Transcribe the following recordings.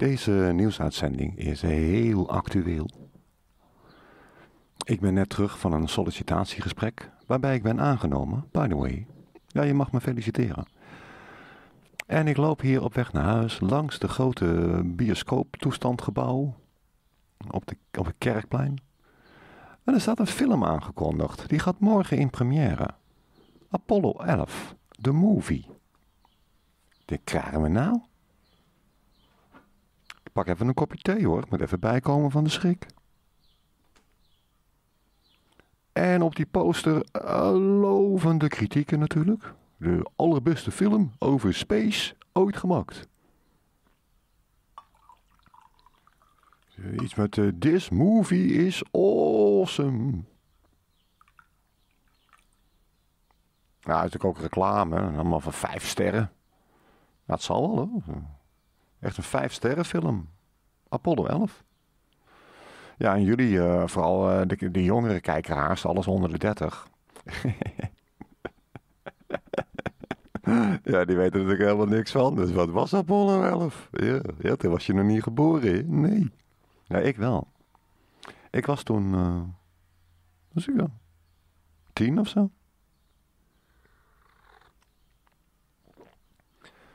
Deze nieuwsuitzending is heel actueel. Ik ben net terug van een sollicitatiegesprek waarbij ik ben aangenomen, by the way. Ja, je mag me feliciteren. En ik loop hier op weg naar huis langs de grote bioscooptoestandgebouw op, de, op het kerkplein. En er staat een film aangekondigd. Die gaat morgen in première. Apollo 11, the movie. De krijgen we nou? pak even een kopje thee hoor, ik moet even bijkomen van de schrik. En op die poster eh, lovende kritieken natuurlijk. De allerbeste film over space ooit gemaakt. Iets met eh, This movie is awesome. Ja, nou, is ook reclame. Allemaal van vijf sterren. Dat zal wel hoor. Echt een vijf sterren film. Apollo 11. Ja, en jullie, eh, vooral uh, de, de, jongere kijkeraars, alles onder de 30. ja, die weten er natuurlijk helemaal niks van. Dus wat was Apollo 11? Ja, ja toen was je nog niet geboren. Hè? Nee. Ja, ik wel. Ik was toen. Uh, ik Tien of zo?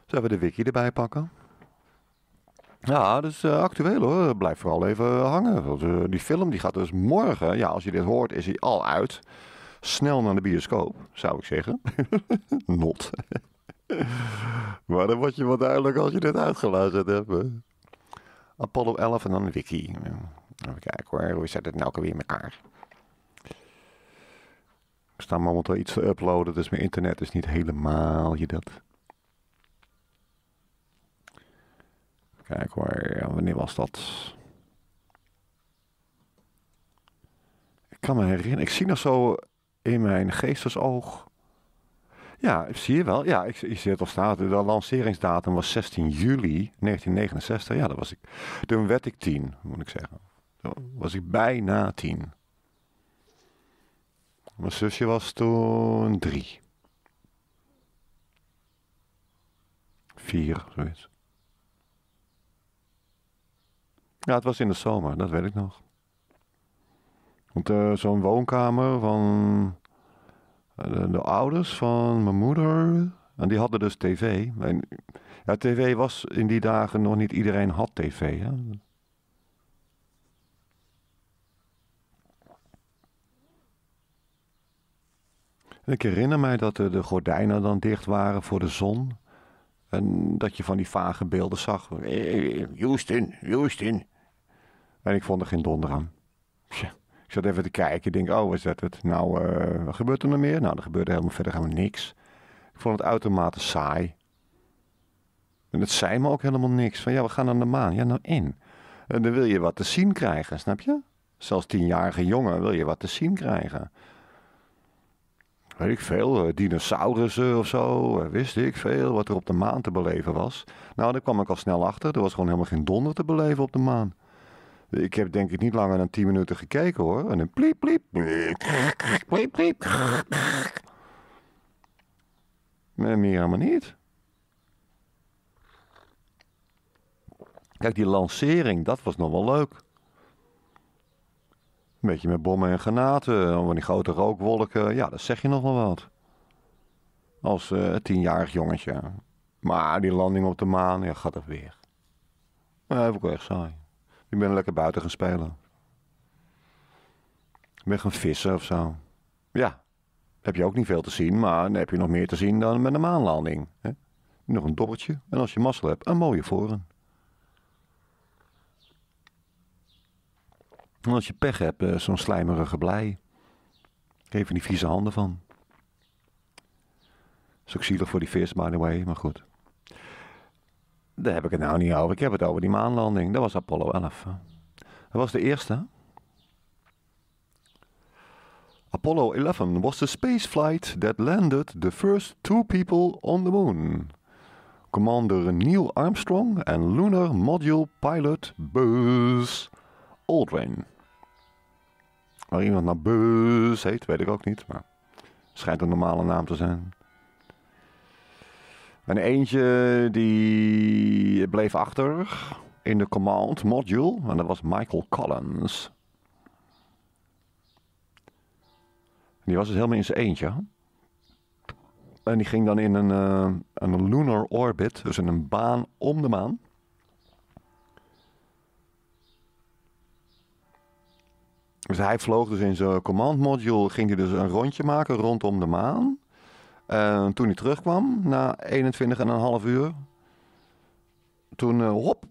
Zullen we de wiki erbij pakken? Ja, dat is uh, actueel hoor. Blijf vooral even hangen. Want, eh, die film die gaat dus morgen, ja, als je dit hoort, is hij al uit. Snel naar de bioscoop, zou ik zeggen. Not. maar dan word je wel duidelijk als je dit uitgeluisterd hebt. Apollo 11 en dan Wiki. Even kijken hoor, hoe zit het nou weer in elkaar? Ik sta momenteel iets te uploaden, dus mijn internet is niet helemaal je dat. Kijk hoor, wanneer was dat? Ik kan me herinneren, ik zie nog zo in mijn geestesoog. Ja, zie je wel. Ja, ik, ik zie het al staan. De lanceringsdatum was 16 juli 1969. Ja, dat was ik. Toen werd ik tien, moet ik zeggen. Toen was ik bijna tien. Mijn zusje was toen drie. Vier, zoiets. Ja, het was in de zomer, dat weet ik nog. Want eh, zo'n woonkamer van eh, de, ouders van mijn moeder. En die hadden dus tv. En, ja, tv was in die dagen nog niet iedereen had tv. Hè? En ik herinner mij dat de, eh, de gordijnen dan dicht waren voor de zon. En dat je van die vage beelden zag. Houston, Houston, en ik vond er geen donder aan. Tja. Ik zat even te kijken. Ik denk, oh, is dat het? Nou, eh, wat gebeurt er nog meer? Nou, er gebeurde helemaal verder helemaal niks. Ik vond het uitermate saai. En het zei me ook helemaal niks. Van ja, we gaan naar de maan. Ja, nou in. En dan wil je wat te zien krijgen, snap je? Zelfs tienjarige jongen wil je wat te zien krijgen. Weet ik veel, eh, dinosaurussen of zo. Eh, wist ik veel wat er op de maan te beleven was. Nou, daar kwam ik al snel achter. Er was gewoon helemaal geen donder te beleven op de maan. Ik heb denk ik niet langer dan 10 minuten gekeken hoor. En een pliep, pliep, pliep, pliep. Maar meer helemaal niet. Kijk, die lancering, dat was nog wel leuk. Een beetje met bommen en granaten, eh, van die grote rookwolken. Ja, dat zeg je nog wel wat. Als eh, tienjarig jongetje. Maar die landing op de maan, ja, gaat er weer. Maar dat heb ik wel echt saai. Ik ben lekker buiten gaan spelen. Ik ben gaan vissen of zo. Ja, heb je ook niet veel te zien, maar dan heb je nog meer te zien dan met een maanlanding. Hè? Nog een dobbertje en als je mazzel hebt, een mooie voren. En als je pech hebt, eh, zo'n slijmerige blij. Even die vieze handen van. Is ook zielig voor die vis, by the way, maar goed. Daar heb ik het nou niet over. Ik heb het over die maanlanding. Dat was Apollo 11. Dat was de eerste. Apollo 11 was the spaceflight that landed the first two people on the moon. Commander Neil Armstrong en Lunar Module Pilot Buzz Aldrin. Waar iemand nou Buzz heet, weet ik ook niet, maar schijnt een normale naam te zijn. En eentje die bleef achter in de command module. En dat was Michael Collins. Die was dus helemaal in zijn eentje. En die ging dan in een, eh, een lunar orbit, dus in een baan om de maan. Dus hij vloog dus in zijn command module, ging hij dus een rondje maken rondom de maan. En eh, toen hij terugkwam, na 21,5 uur, toen uh, hop.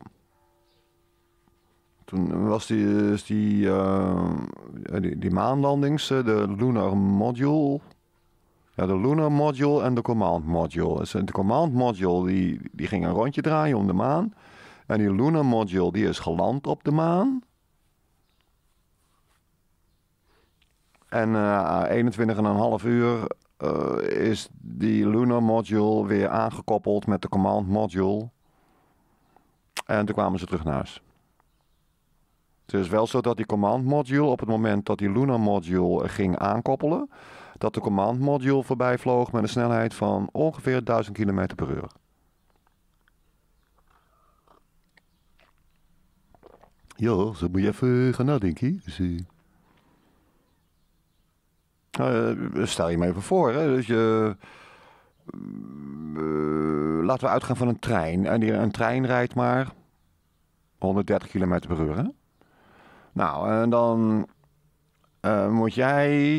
Toen was die, die, uh, die, maanlandings, de Lunar Module. Ja, de Lunar Module en de Command Module. Dus de Command Module die, die ging een rondje draaien om de maan. En die Lunar Module die is geland op de maan. En een 21,5 uur eh, is die Lunar module weer aangekoppeld met de Command module. En toen kwamen ze terug naar huis. Het is wel zo dat die Command module op het moment dat die Lunar module ging aankoppelen, dat de Command module voorbij vloog met een snelheid van ongeveer 1000 km per uur. Ja, zo moet je even gaan nadenken. Nou, eh, stel je me even voor, hè? Dus je, eh, eh, laten we uitgaan van een trein. En die, een trein rijdt maar 130 km per uur. Hè? Nou, en dan moet jij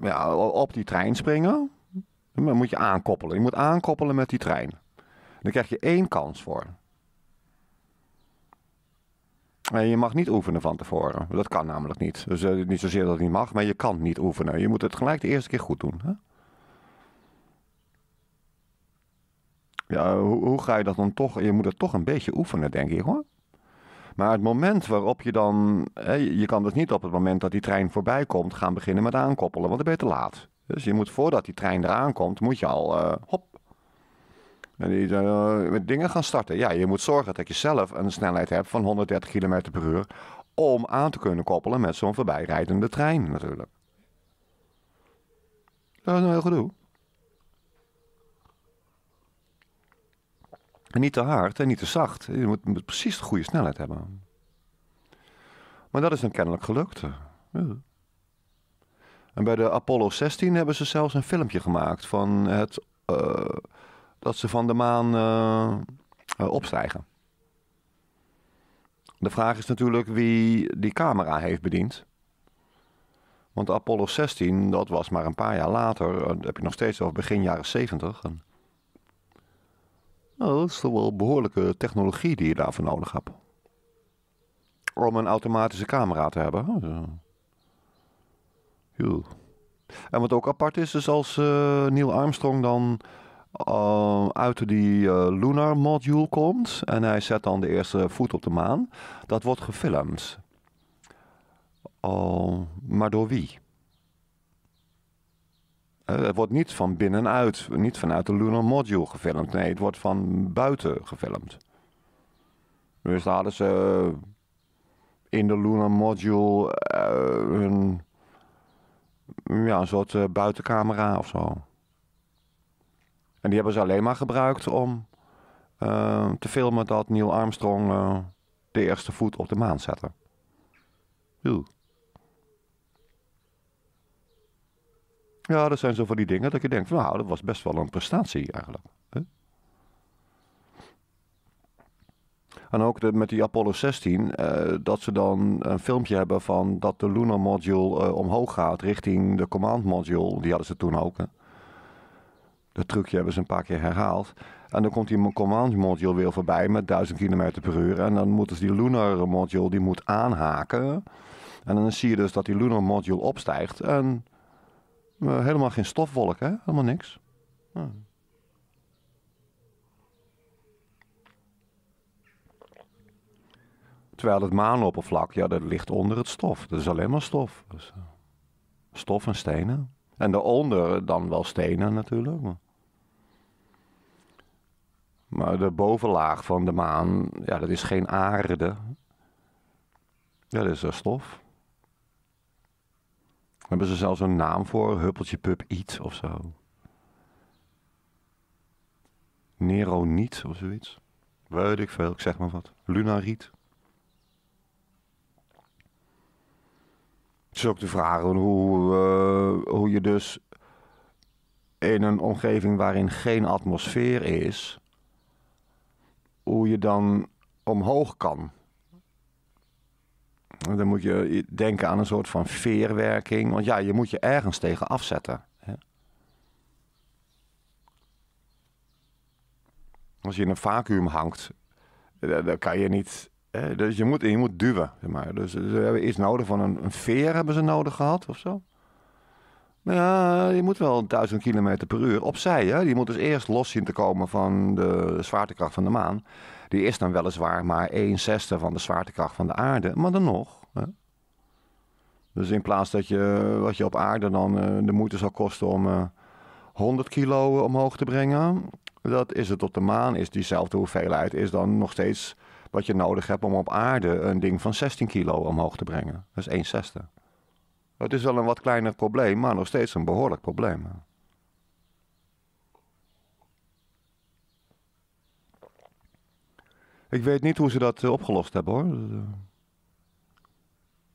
ja, op die trein springen. Dan moet je aankoppelen. Je moet aankoppelen met die trein. Dan krijg je één kans voor. Eh, je mag niet oefenen van tevoren. Dat kan namelijk niet. Dus uh, niet zozeer dat het niet mag, maar je kan niet oefenen. Je moet het gelijk de eerste keer goed doen. Hè? Ja, hoe, hoe, ga je dat dan toch? Je moet het toch een beetje oefenen, denk ik hoor. Maar het moment waarop je dan. Hè, je kan dus niet op het moment dat die trein voorbij komt gaan beginnen met aankoppelen, want dan ben je te laat. Dus je moet voordat die trein eraan komt, moet je al uh, hop, en die eh, met dingen gaan starten. Ja, je moet zorgen dat je zelf een snelheid hebt van 130 km per uur. Om aan te kunnen koppelen met zo'n voorbijrijdende trein natuurlijk. Dat is een heel gedoe. niet te hard en niet te zacht. Je moet, precies de goede snelheid hebben. Maar dat is dan kennelijk gelukt. Ja. En bij de Apollo 16 hebben ze zelfs een filmpje gemaakt van het eh, dat ze van de maan eh, eh, opstijgen. De vraag is natuurlijk wie die camera heeft bediend. Want Apollo 16, dat was maar een paar jaar later. Eh, dat heb je nog steeds over begin jaren 70. En, nou, dat is toch wel behoorlijke technologie die je daarvoor nodig hebt. Om een automatische camera te hebben. En wat ook apart is, is als uh, Neil Armstrong dan Ehm, uit die eh, lunar module komt en hij zet dan de eerste voet op de maan. Dat wordt gefilmd. Ehm, maar door wie? Eh, het wordt niet van binnenuit, niet vanuit de lunar module gefilmd. Nee, het wordt van buiten gefilmd. Dus daar hadden ze eh, in de lunar module een, ja, een soort buitencamera of zo. En die hebben ze alleen maar gebruikt om eh, te filmen dat Neil Armstrong eh, de eerste voet op de maan zette. Ja, dat zijn zo van die dingen dat je denkt, nou, dat was best wel een prestatie eigenlijk. En ook met die Apollo 16, eh, dat ze dan een filmpje hebben van dat de lunar module omhoog gaat richting de command module. Die hadden ze toen ook dat trucje hebben ze een paar keer herhaald. En dan komt die command module weer voorbij met 1000 km per uur. En dan moet dus die lunar module die moet aanhaken. En dan zie je dus dat die lunar module opstijgt. En eh, helemaal geen stofwolk, hè? Helemaal niks. Terwijl het maanoppervlak, ja, dat ligt onder het stof. Dat is alleen maar stof. Dus, eh, stof en stenen. En daaronder dan wel stenen natuurlijk. Maar de bovenlaag van de maan, ja, dat is geen aarde. Ja, dat is een stof. Daar hebben ze zelfs een naam voor, huppeltje pup iets of zo. Neroniet of zoiets. Weet ik veel, ik zeg maar wat. Lunariet. Het is ook de vraag hoe, eh, hoe je dus in een omgeving waarin geen atmosfeer is, hoe je dan omhoog kan. Dan moet je denken aan een soort van veerwerking. Want ja, je moet je ergens tegen afzetten. Hè? Als je in een vacuüm hangt, eh, dan kan je niet dus je moet, je moet duwen. Zeg maar. Dus ze dus hebben iets nodig van een, een veer hebben ze nodig gehad of zo. Maar ja, je moet wel 1000 km per uur opzij. Hè? Je moet dus eerst los zien te komen van de zwaartekracht van de maan. Die is dan weliswaar maar 1 zesde van de zwaartekracht van de aarde, maar dan nog. Hè? Dus in plaats dat je wat je op aarde dan eh, de moeite zal kosten om uh, eh, 100 kilo eh, omhoog te brengen, dat is het op de maan, is diezelfde hoeveelheid, is dan nog steeds wat je nodig hebt om op aarde een ding van 16 kilo omhoog te brengen. Dat is 1 zesde. Het is wel een wat kleiner probleem, maar nog steeds een behoorlijk probleem. Ik weet niet hoe ze dat eh, opgelost hebben hoor. Eh,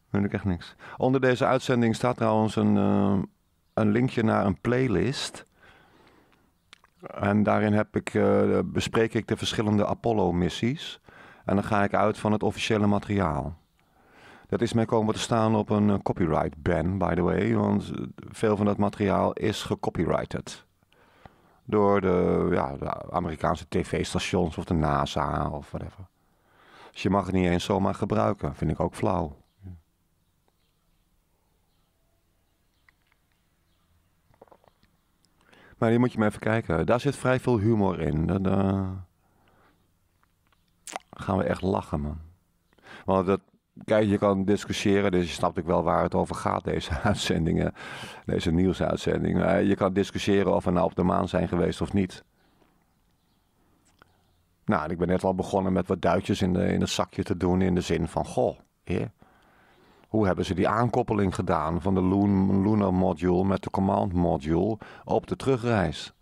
weet ik echt niks. Onder deze uitzending staat trouwens een, eh, een linkje naar een playlist. En daarin heb ik, bespreek ik de verschillende Apollo-missies. En dan ga ik uit van het officiële materiaal. Dat is mij komen te staan op een eh, copyright ban, by the way. Want eh, veel van dat materiaal is gecopyrighted. Door de, ja, de Amerikaanse tv-stations of de NASA of whatever. Dus je mag het niet eens zomaar gebruiken. Vind ik ook flauw. Maar hier moet je maar even kijken. Daar zit vrij veel humor in. Dat, eh, gaan we echt lachen, man. Want dat, kijk, je kan discussiëren, dus je snapt ook wel waar het over gaat, deze uitzendingen, deze nieuwsuitzendingen. Eh, je kan discussiëren of we nou op de maan zijn geweest of niet. Nou, ik ben net al begonnen met wat duitjes in, de, in het zakje te doen in de zin van, goh, heer, hoe hebben ze die aankoppeling gedaan van de Lunar Module met de Command Module op de terugreis?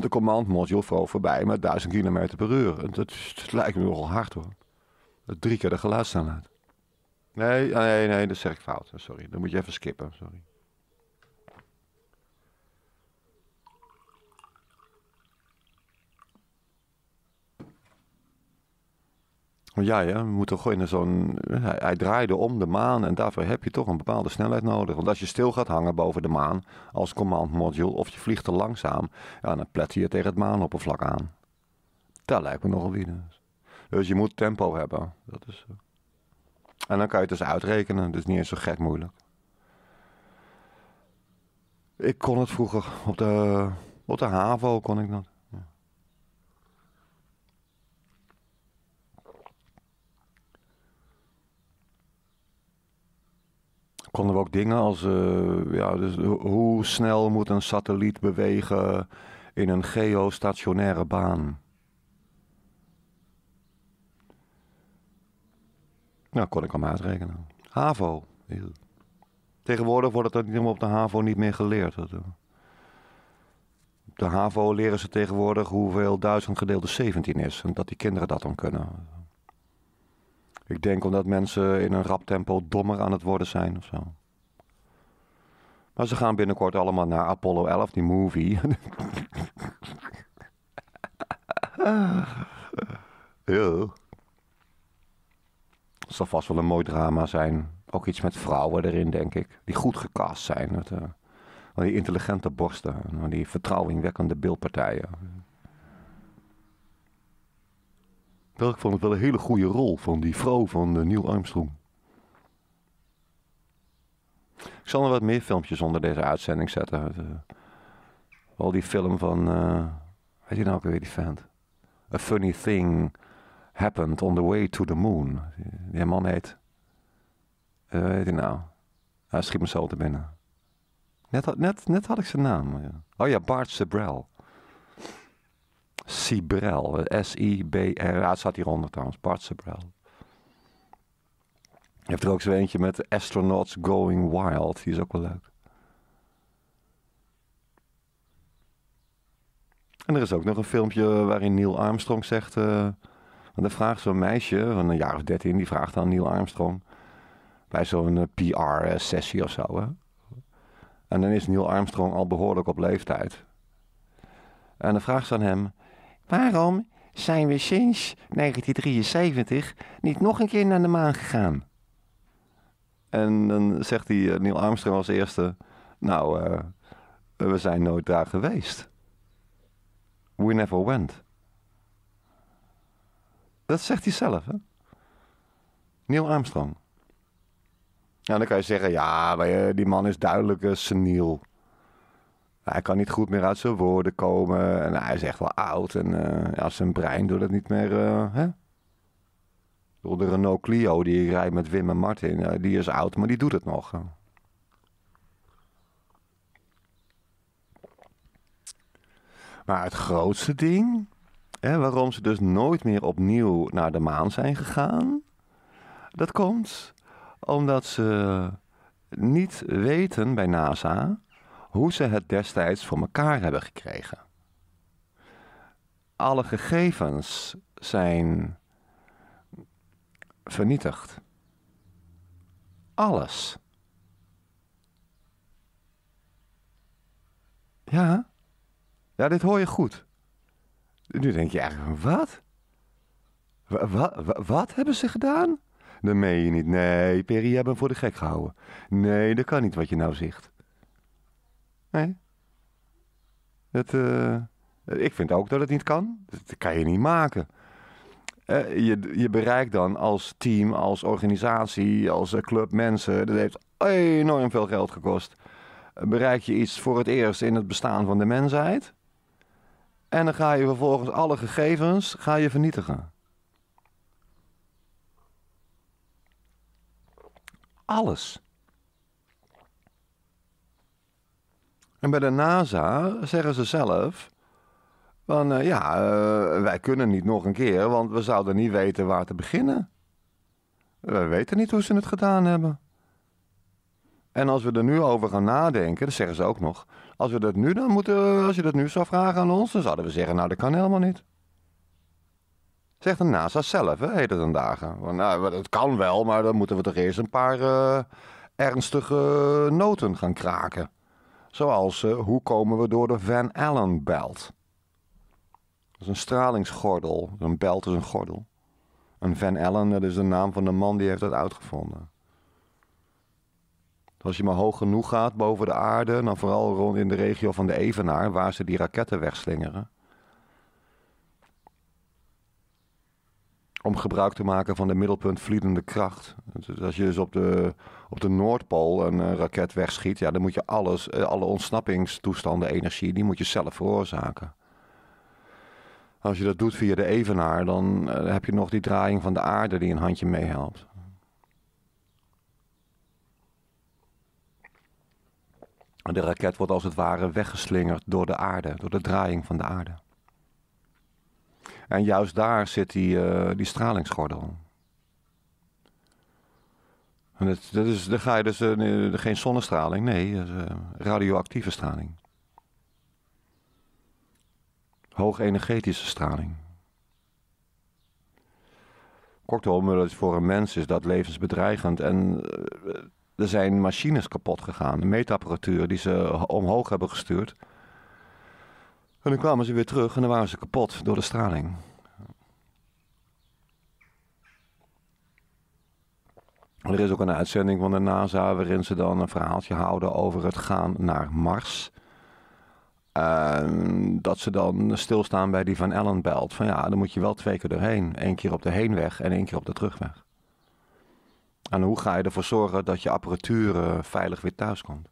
de command module voorbij met 1000 km per uur. Dat, lijkt me nogal hard hoor. Drie keer de geluidssnelheid. Nee, nee, nee, dat zeg ik fout. Sorry, dan moet je even skippen. Sorry. ja, ja, we moeten gewoon in zo'n. Eh, hij, draaide om de maan en daarvoor heb je toch een bepaalde snelheid nodig. Want als je stil gaat hangen boven de maan als command module of je vliegt te langzaam, ja, dan plet je tegen het maanoppervlak aan. Dat lijkt me nogal wie dus. Dus je moet tempo hebben. Dat is, En dan kan je het dus uitrekenen. Dus niet eens zo gek moeilijk. Ik kon het vroeger. Op de, op de HAVO kon ik dat. konden we ook dingen als eh, ja, dus hoe snel moet een satelliet bewegen in een geostationaire baan? Nou, kon ik al uitrekenen. HAVO. Tegenwoordig wordt het op de HAVO niet meer geleerd. Eh. Op de HAVO leren ze tegenwoordig hoeveel duizend gedeeld 17 is. En dat die kinderen dat dan kunnen. Ik denk omdat mensen in een rap tempo dommer aan het worden zijn of zo. Maar ze gaan binnenkort allemaal naar Apollo 11, die movie. Heel. Het zal vast wel een mooi drama zijn. Ook iets met vrouwen erin, denk ik. Die goed gecast zijn. Met, eh, die intelligente borsten. Die vertrouwingwekkende beeldpartijen. Wel, ik vond het wel een hele goede rol van die vrouw van eh, Neil Armstrong. Ik zal er wat meer filmpjes onder deze uitzending zetten. Eh, al die film van. Uh, weet je nou ook weer die vent? A Funny Thing Happened on the Way to the Moon. Die man heet. weet je nou? Hij schiet me zo te binnen. Net, net, net had ik zijn naam. Oh ja, Bart Sebrel. Sibrel. S-I-B-R. Ja, het staat hieronder trouwens. Bart Sibrel. Je hebt er ook zo eentje met Astronauts Going Wild. Die is ook wel leuk. En er is ook nog een filmpje waarin Neil Armstrong zegt... Uh, want dan vraagt zo'n meisje van een jaar of dertien... die vraagt aan Neil Armstrong... bij zo'n eh, PR-sessie of zo. Hè? En dan is Neil Armstrong al behoorlijk op leeftijd. En dan vraagt ze aan hem... Waarom zijn we sinds 1973 niet nog een keer naar de maan gegaan? En dan zegt hij, eh, Neil Armstrong als eerste, nou, eh, we zijn nooit daar geweest. We never went. Dat zegt hij zelf, hè? Neil Armstrong. En nou, dan kan je zeggen, ja, eh, die man is duidelijk uh, seniel hij kan niet goed meer uit zijn woorden komen. En hij is echt wel oud. En uh, ja, zijn brein doet het niet meer. Eh, hè? Door de Renault Clio die rijdt met Wim en Martin. Eh, die is oud, maar die doet het nog. Maar het grootste ding. Hè, waarom ze dus nooit meer opnieuw naar de maan zijn gegaan. Dat komt omdat ze niet weten bij NASA hoe ze het destijds voor elkaar hebben gekregen. Alle gegevens zijn vernietigd. Alles. Ja, ja, dit hoor je goed. Nu denk je eigenlijk wat? Wat, wat hebben ze gedaan? Dan meen je niet. Nee, Perry, hebt hem voor de gek gehouden. Nee, dat kan niet wat je nou zegt. Nee. Eh, ik vind ook dat het niet kan. Dat kan je niet maken. Eh, je, je bereikt dan als team, als organisatie, als eh, club mensen. Dat heeft enorm veel geld gekost. Bereik je iets voor het eerst in het bestaan van de mensheid. En dan ga je vervolgens alle gegevens ga je vernietigen. Alles. En bij de NASA zeggen ze zelf. Van eh, ja, eh, wij kunnen niet nog een keer, want we zouden niet weten waar te beginnen. We weten niet hoe ze het gedaan hebben. En als we er nu over gaan nadenken, dat zeggen ze ook nog. Als, we dat nu dan moeten, als je dat nu zou vragen aan ons, dan zouden we zeggen: Nou, dat kan helemaal niet. Zegt de NASA zelf, hè, heet het een dagen. Nou, dat kan wel, maar dan moeten we toch eerst een paar eh, ernstige noten gaan kraken. Zoals uh, hoe komen we door de Van Allen belt. Dat is een stralingsgordel. Een belt is een gordel. Een Van Allen, dat is de naam van de man die heeft dat uitgevonden. Als je maar hoog genoeg gaat boven de aarde, dan vooral rond in de regio van de Evenaar, waar ze die raketten wegslingeren. om gebruik te maken van de middelpuntvliedende kracht. Dus als je dus op de, op de Noordpool een eh, raket wegschiet, ja, dan moet je alles, eh, alle ontsnappingstoestanden, energie, die moet je zelf veroorzaken. Als je dat doet via de evenaar, dan eh, heb je nog die draaiing van de aarde die een handje meehelpt. De raket wordt als het ware weggeslingerd door de aarde, door de draaiing van de aarde. En juist daar zit die, eh, die stralingsgordel. En dat, dat is, dan ga je dus eh, geen zonnestraling, nee, eh, radioactieve straling. Hoog energetische straling. Kortom, voor een mens is dat levensbedreigend. En er zijn machines kapot gegaan, meetapparatuur die ze omhoog hebben gestuurd. En dan kwamen ze weer terug en dan waren ze kapot door de straling. Er is ook een uitzending van de NASA waarin ze dan een verhaaltje houden over het gaan naar Mars. En dat ze dan stilstaan bij die van allen belt. Van ja, dan moet je wel twee keer doorheen. Eén keer op de heenweg en één keer op de terugweg. En hoe ga je ervoor zorgen dat je apparatuur eh, veilig weer thuis komt?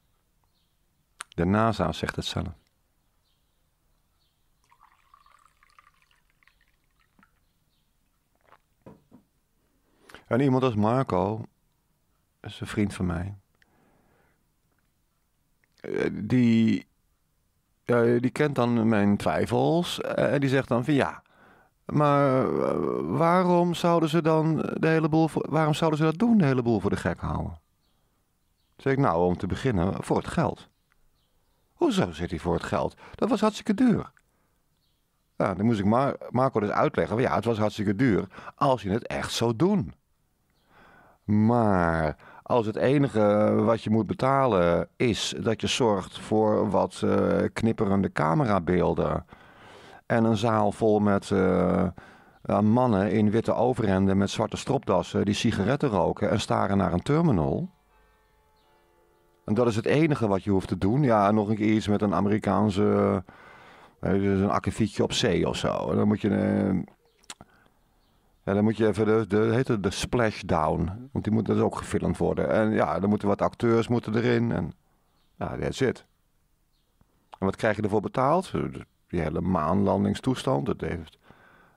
De NASA zegt het zelf. En iemand als Marco is een vriend van mij. Eh, die, die kent dan mijn twijfels eh, en die zegt dan van ja, maar eh, waarom zouden ze dan de hele boel, waarom zouden ze dat doen, de hele boel voor de gek houden? Zeg ik nou, om te beginnen, voor het geld. Hoezo zit hij voor het geld? Dat was hartstikke duur. dan moest ik Marco dus uitleggen, ja, het was hartstikke duur als je het echt zou doen. Maar als het enige eh, wat je moet betalen is dat je zorgt voor wat eh, knipperende camerabeelden en een zaal vol met eh, mannen in witte overhemden met zwarte stropdassen die sigaretten roken en staren naar een terminal. En dat is het enige wat je hoeft te doen. Ja, nog een keer iets met een Amerikaanse. Dus een akkefietje op zee of zo. Dan moet je dan moet je even de, de, heet het de splashdown. Want die moet dus ook gefilmd worden. En ja, dan moeten wat acteurs moeten erin. En ja, that's it. En wat krijg je ervoor betaald? Die hele maanlandingstoestand. Dat heeft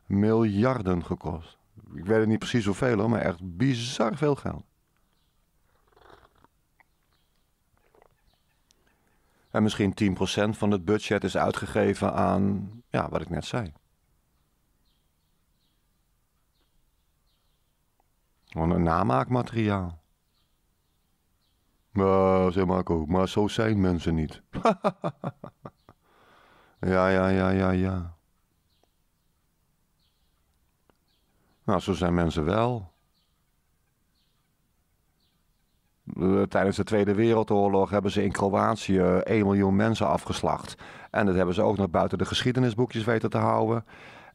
miljarden gekost. Ik weet het niet precies hoeveel hoor, maar echt bizar veel geld. En misschien 10% van het budget is uitgegeven aan ja, wat ik net zei. Gewoon een namaakmateriaal. Ja, zeg ook, maar zo zijn mensen niet. ja, ja, ja, ja, ja. Nou, zo zijn mensen wel. Eh, tijdens de Tweede Wereldoorlog hebben ze in Kroatië 1 miljoen mensen afgeslacht. En dat hebben ze ook nog buiten de geschiedenisboekjes weten te houden.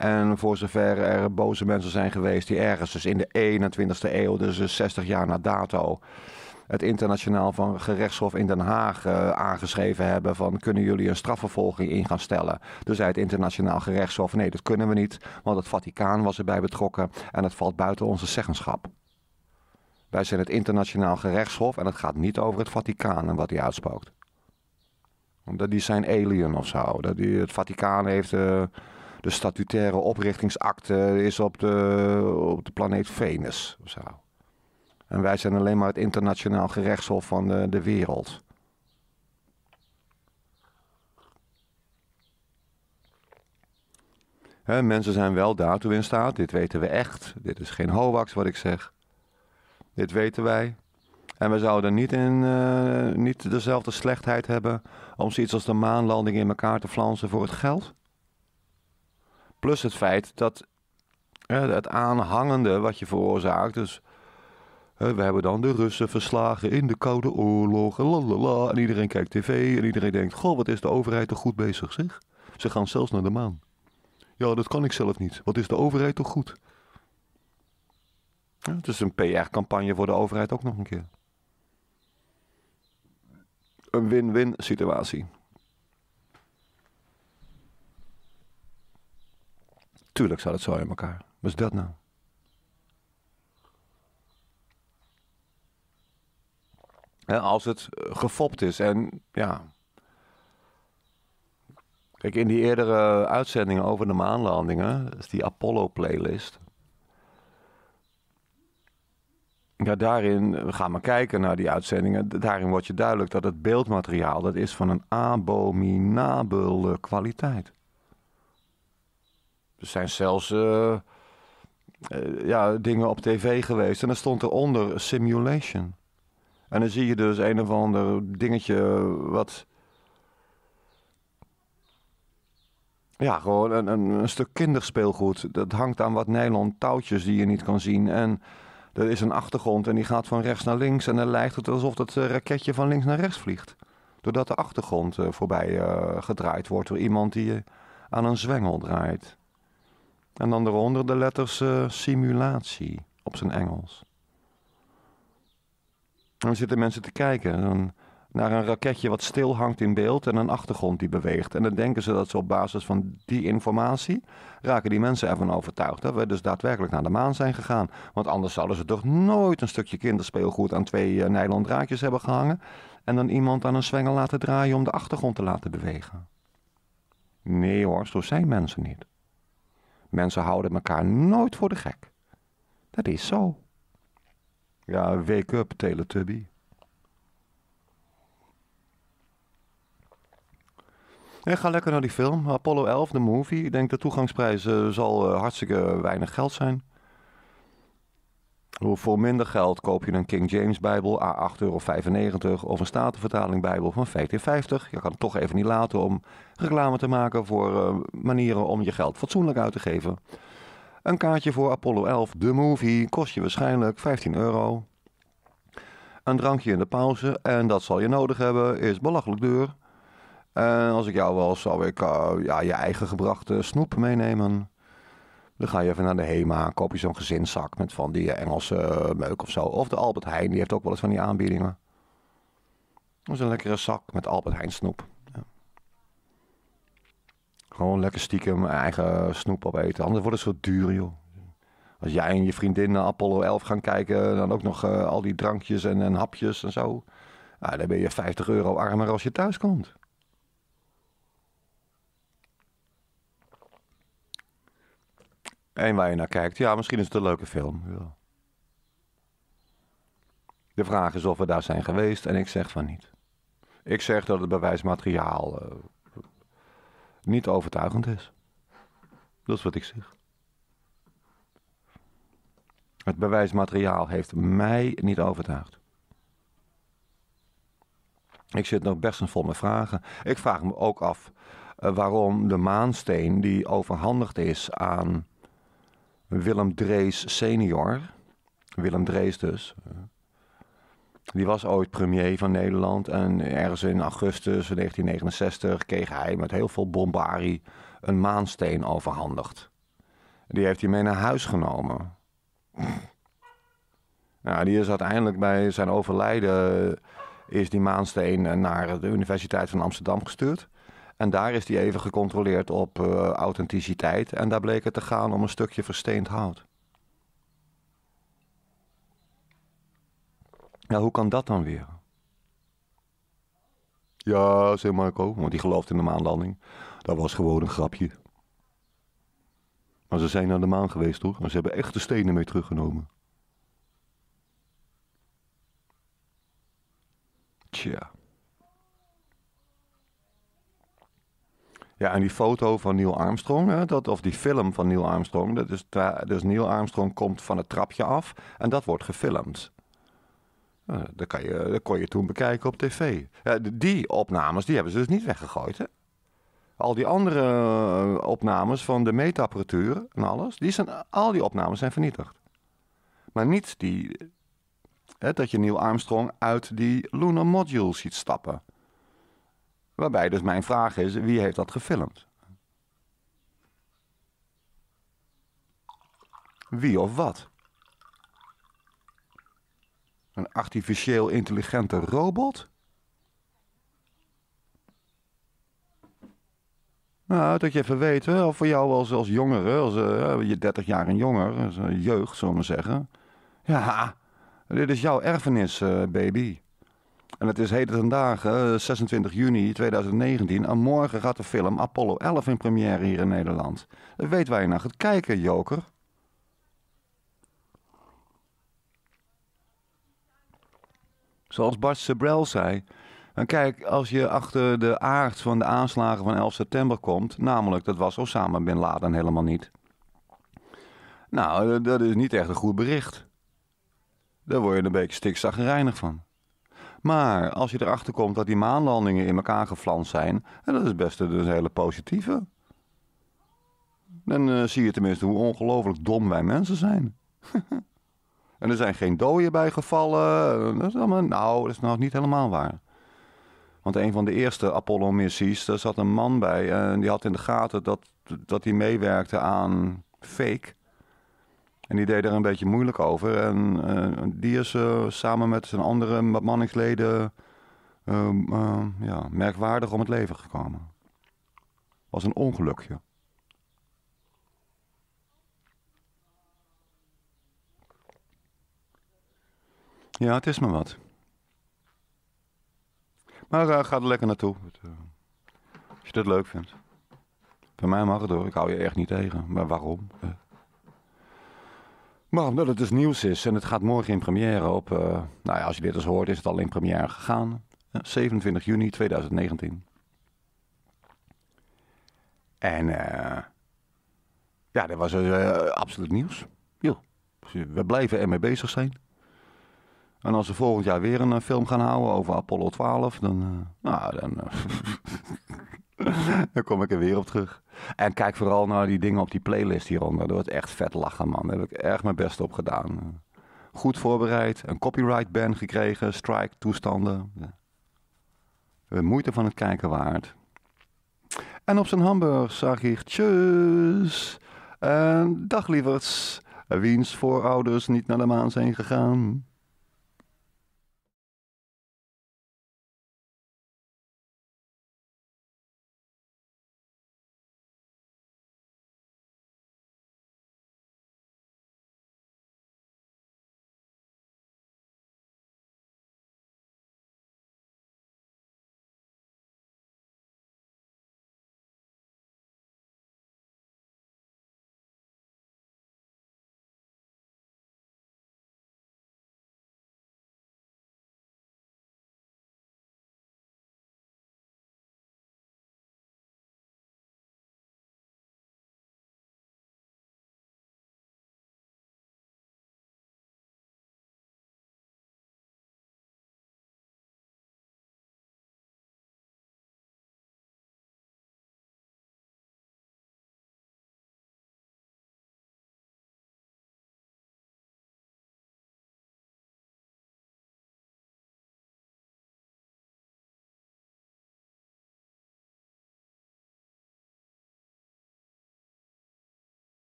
En voor zover er boze mensen zijn geweest die ergens, dus in de 21ste eeuw, dus 60 jaar na dato, het internationaal van gerechtshof in Den Haag eh, aangeschreven hebben van kunnen jullie een strafvervolging in gaan stellen. Dus zei het internationaal gerechtshof nee dat kunnen we niet, want het Vaticaan was erbij betrokken en het valt buiten onze zeggenschap. Wij zijn het internationaal gerechtshof en het gaat niet over het Vaticaan en wat hij uitspookt. Omdat die zijn alien of zo. Dat die, het Vaticaan heeft... Eh, de statutaire oprichtingsakte is op de, op de planeet Venus of zo. En wij zijn alleen maar het internationaal gerechtshof van de, de wereld. mensen zijn wel daartoe in staat, dit weten we echt. Dit is geen hoax wat ik zeg. Dit weten wij. En we zouden niet, in, eh, niet dezelfde slechtheid hebben om zoiets als de maanlanding in elkaar te flansen voor het geld. Plus het feit dat het aanhangende wat je veroorzaakt. Dus we hebben dan de Russen verslagen in de Koude Oorlog. Lalala, en iedereen kijkt tv en iedereen denkt: Goh, wat is de overheid toch goed bezig, zeg? Ze gaan zelfs naar de maan. Ja, dat kan ik zelf niet. Wat is de overheid toch goed? het is een PR-campagne voor de overheid ook nog een keer. Een win-win situatie. Tuurlijk zat het zo in elkaar. Wat is dat nou? En als het eh, gefopt is. En ja. Kijk, in die eerdere uitzendingen over de maanlandingen, die Apollo-playlist. Ja, daarin, we gaan maar kijken naar die uitzendingen. Daarin wordt je duidelijk dat het beeldmateriaal dat is van een abominabele kwaliteit. Er zijn zelfs eh, eh, ja, dingen op tv geweest en dan stond eronder simulation. En dan zie je dus een of ander dingetje wat... Ja, gewoon een, een, stuk kinderspeelgoed. Dat hangt aan wat nylon touwtjes die je niet kan zien. En er is een achtergrond en die gaat van rechts naar links. En dan lijkt het alsof dat eh, raketje van links naar rechts vliegt. Doordat de achtergrond voorbij gedraaid wordt door iemand die aan een zwengel draait. En dan eronder de letters eh, simulatie op zijn Engels. En dan zitten mensen te kijken naar een raketje wat stil hangt in beeld en een achtergrond die beweegt. En dan denken ze dat ze op basis van die informatie raken die mensen ervan overtuigd dat we dus daadwerkelijk naar de maan zijn gegaan. Want anders zouden ze toch nooit een stukje kinderspeelgoed aan twee uh, eh, nylon draadjes hebben gehangen en dan iemand aan een zwengel laten draaien om de achtergrond te laten bewegen. Nee hoor, zo zijn mensen niet. Mensen houden elkaar nooit voor de gek. Dat is zo. Ja, wake up, Teletubby. En ga lekker naar die film. Apollo 11, de movie. Ik denk de toegangsprijs eh, zal eh, hartstikke weinig geld zijn. Voor minder geld koop je een King James Bijbel a 8,95 euro of een Statenvertaling Bijbel van 15,50. Je kan het toch even niet laten om reclame te maken voor eh, manieren om je geld fatsoenlijk uit te geven. Een kaartje voor Apollo 11, de movie, kost je waarschijnlijk 15 euro. Een drankje in de pauze, en dat zal je nodig hebben, is belachelijk duur. En als ik jou was, zou ik eh, ja, je eigen gebrachte snoep meenemen. Dan ga je even naar de HEMA, koop je zo'n gezinszak met van die Engelse eh, meuk of zo. Of de Albert Heijn, die heeft ook wel eens van die aanbiedingen. Dat is een lekkere zak met Albert Heijn snoep. Ja. Gewoon lekker stiekem eigen snoep opeten. Anders wordt het zo duur, joh. Als jij en je vriendin naar Apollo 11 gaan kijken, dan ook nog eh, al die drankjes en, hapjes en zo. Ah, dan ben je 50 euro armer als je thuis komt. En waar je naar kijkt. Ja, misschien is het een leuke film. De vraag is of we daar zijn geweest en ik zeg van niet. Ik zeg dat het bewijsmateriaal eh, niet overtuigend is. Dat is wat ik zeg. Het bewijsmateriaal heeft mij niet overtuigd. Ik zit nog best een vol met vragen. Ik vraag me ook af eh, waarom de maansteen die overhandigd is aan Willem Drees senior, Willem Drees dus, die was ooit premier van Nederland. En ergens in augustus 1969 kreeg hij met heel veel bombarie een maansteen overhandigd. Die heeft hij mee naar huis genomen. Nou, die is uiteindelijk bij zijn overlijden is die maansteen naar de Universiteit van Amsterdam gestuurd. En daar is die even gecontroleerd op eh, authenticiteit. En daar bleek het te gaan om een stukje versteend hout. Ja, hoe kan dat dan weer? Ja, zei Marco, want die gelooft in de maanlanding. Dat was gewoon een grapje. Maar ze zijn naar de maan geweest, toch? En ze hebben echt de stenen mee teruggenomen. Tja. Ja, en die foto van Neil Armstrong, hè, dat, of die film van Neil Armstrong. Dat is dus Neil Armstrong komt van het trapje af en dat wordt gefilmd. Eh, dat, kan je, dat kon je toen bekijken op tv. die opnames die hebben ze dus niet weggegooid. Hè? Al die andere eh, opnames van de meetapparatuur en alles, die zijn, al die opnames zijn vernietigd. Maar niet die, hè, dat je Neil Armstrong uit die lunar module ziet stappen. Waarbij dus mijn vraag is, wie heeft dat gefilmd? Wie of wat? Een artificieel intelligente robot? Nou, dat je even weet, of voor jou als, als jongere, als je 30 jaar en jonger, als, eh, jeugd, zullen we zeggen. Ja, dit is jouw erfenis, uh, baby. En het is heden ten 26 eh, juni 2019. En morgen gaat de film Apollo 11 in première hier in Nederland. Weet waar je naar gaat kijken, Joker. Zoals Bart Sebrel zei. En kijk, als je achter de aard van de aanslagen van 11 september komt. Namelijk, dat was Osama Bin Laden helemaal niet. Nou, eh, dat is niet echt een goed bericht. Daar word je een beetje reinig van. Maar als je erachter komt dat die maanlandingen in elkaar geflanst zijn, en dat is best een dus hele positieve. Dan eh, zie je tenminste hoe ongelooflijk dom wij mensen zijn. en er zijn geen doden bij gevallen. Dat is allemaal, nou, dat is nog niet helemaal waar. Want een van de eerste Apollo-missies, daar zat een man bij. Eh, en die had in de gaten dat, dat hij meewerkte aan fake. En die deed er een beetje moeilijk over. En eh, die is eh, samen met zijn andere manningsleden uh, eh, ja, merkwaardig om het leven gekomen. Was een ongelukje. Ja, het is me wat. Maar gaat er lekker naartoe. als je dat leuk vindt. Bij mij mag het hoor, ik hou je echt niet tegen. Maar waarom? Maar omdat het dus nieuws is en het gaat morgen in première op... Eh, nou ja, als je dit eens dus hoort, is het al in première gegaan. 27 juni 2019. En eh, ja, dat was dus, eh, absoluut nieuws. Jo, dus, we blijven ermee bezig zijn. En als we volgend jaar weer een film gaan houden over Apollo 12, dan, nou, dan, dan kom ik er weer op terug. En kijk vooral naar die dingen op die playlist hieronder. Dat wordt echt vet lachen, man. Daar heb ik erg mijn best op gedaan. Goed voorbereid, een copyright ban gekregen, strike toestanden. De moeite van het kijken waard. En op zijn hamburg zag ik tjus. En dag lieverds, wiens voorouders niet naar de maan zijn gegaan.